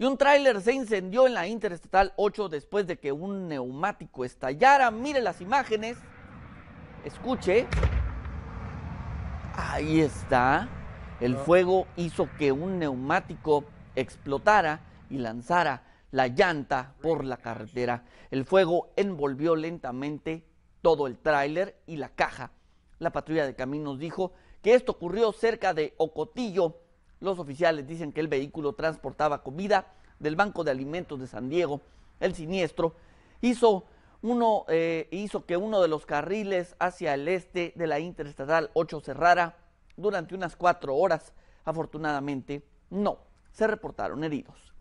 Y un tráiler se incendió en la Interestatal 8 después de que un neumático estallara. Mire las imágenes. Escuche. Ahí está. El ah. fuego hizo que un neumático explotara y lanzara la llanta por la carretera. El fuego envolvió lentamente todo el tráiler y la caja. La patrulla de caminos dijo que esto ocurrió cerca de Ocotillo, los oficiales dicen que el vehículo transportaba comida del Banco de Alimentos de San Diego. El siniestro hizo, eh, que uno de los carriles hacia el este de la Interestatal 8 cerrara durante unas cuatro horas. Afortunadamente, no se reportaron heridos.